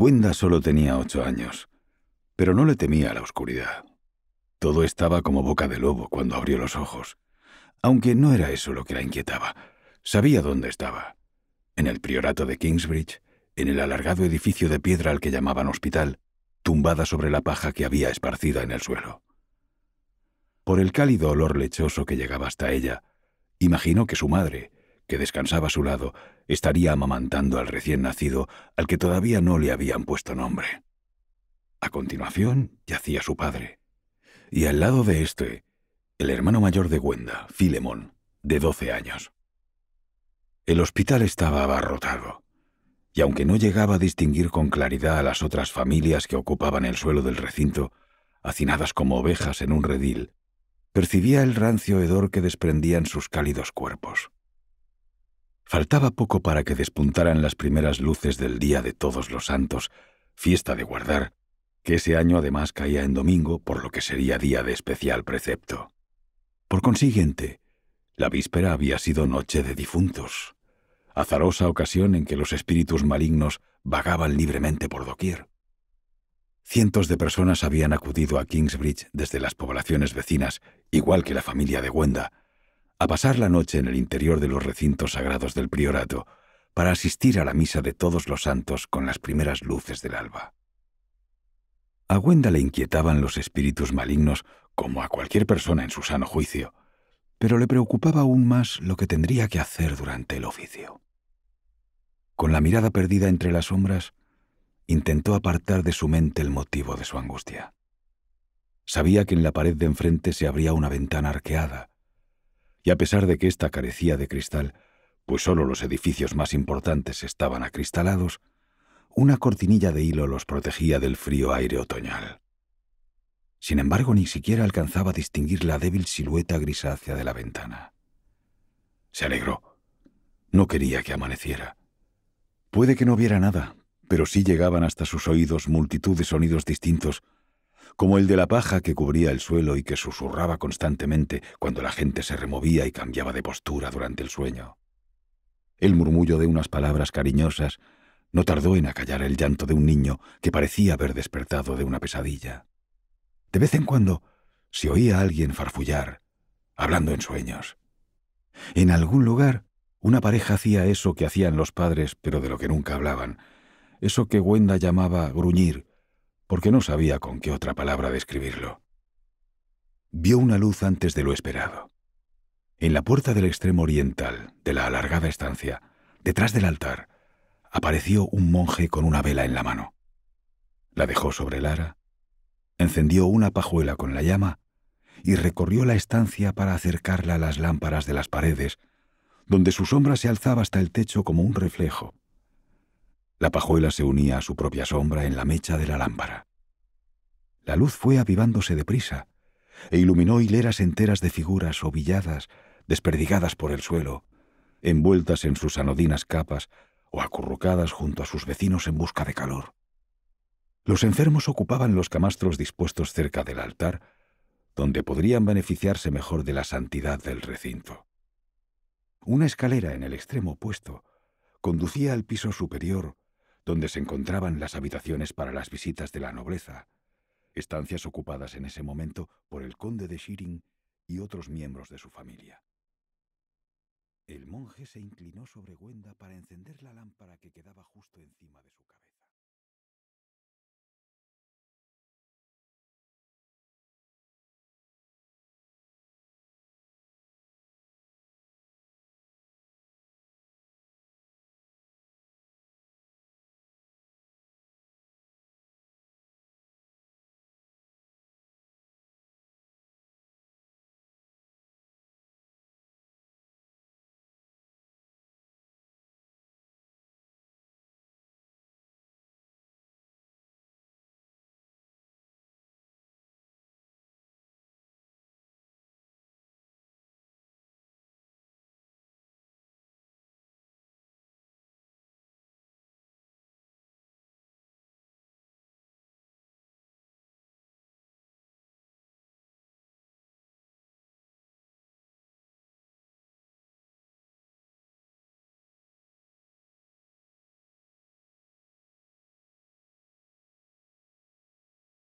Gwenda solo tenía ocho años, pero no le temía la oscuridad. Todo estaba como boca de lobo cuando abrió los ojos, aunque no era eso lo que la inquietaba. Sabía dónde estaba. En el priorato de Kingsbridge, en el alargado edificio de piedra al que llamaban hospital, tumbada sobre la paja que había esparcida en el suelo. Por el cálido olor lechoso que llegaba hasta ella, imaginó que su madre, que descansaba a su lado, estaría amamantando al recién nacido al que todavía no le habían puesto nombre. A continuación yacía su padre, y al lado de éste, el hermano mayor de Gwenda, Filemón, de doce años. El hospital estaba abarrotado, y aunque no llegaba a distinguir con claridad a las otras familias que ocupaban el suelo del recinto, hacinadas como ovejas en un redil, percibía el rancio hedor que desprendían sus cálidos cuerpos. Faltaba poco para que despuntaran las primeras luces del Día de Todos los Santos, fiesta de guardar, que ese año además caía en domingo, por lo que sería día de especial precepto. Por consiguiente, la víspera había sido noche de difuntos, azarosa ocasión en que los espíritus malignos vagaban libremente por doquier. Cientos de personas habían acudido a Kingsbridge desde las poblaciones vecinas, igual que la familia de Wenda, a pasar la noche en el interior de los recintos sagrados del priorato para asistir a la misa de todos los santos con las primeras luces del alba. A Wenda le inquietaban los espíritus malignos como a cualquier persona en su sano juicio, pero le preocupaba aún más lo que tendría que hacer durante el oficio. Con la mirada perdida entre las sombras, intentó apartar de su mente el motivo de su angustia. Sabía que en la pared de enfrente se abría una ventana arqueada, y a pesar de que ésta carecía de cristal, pues solo los edificios más importantes estaban acristalados, una cortinilla de hilo los protegía del frío aire otoñal. Sin embargo, ni siquiera alcanzaba a distinguir la débil silueta grisácea de la ventana. Se alegró. No quería que amaneciera. Puede que no viera nada, pero sí llegaban hasta sus oídos multitud de sonidos distintos como el de la paja que cubría el suelo y que susurraba constantemente cuando la gente se removía y cambiaba de postura durante el sueño. El murmullo de unas palabras cariñosas no tardó en acallar el llanto de un niño que parecía haber despertado de una pesadilla. De vez en cuando se oía a alguien farfullar, hablando en sueños. En algún lugar, una pareja hacía eso que hacían los padres, pero de lo que nunca hablaban, eso que Wenda llamaba gruñir, porque no sabía con qué otra palabra describirlo. Vio una luz antes de lo esperado. En la puerta del extremo oriental de la alargada estancia, detrás del altar, apareció un monje con una vela en la mano. La dejó sobre el ara, encendió una pajuela con la llama y recorrió la estancia para acercarla a las lámparas de las paredes, donde su sombra se alzaba hasta el techo como un reflejo, la pajuela se unía a su propia sombra en la mecha de la lámpara. La luz fue avivándose deprisa e iluminó hileras enteras de figuras ovilladas, desperdigadas por el suelo, envueltas en sus anodinas capas o acurrucadas junto a sus vecinos en busca de calor. Los enfermos ocupaban los camastros dispuestos cerca del altar, donde podrían beneficiarse mejor de la santidad del recinto. Una escalera en el extremo opuesto conducía al piso superior donde se encontraban las habitaciones para las visitas de la nobleza, estancias ocupadas en ese momento por el conde de Shirin y otros miembros de su familia. El monje se inclinó sobre Wenda para encender la lámpara que quedaba justo encima de su cabeza.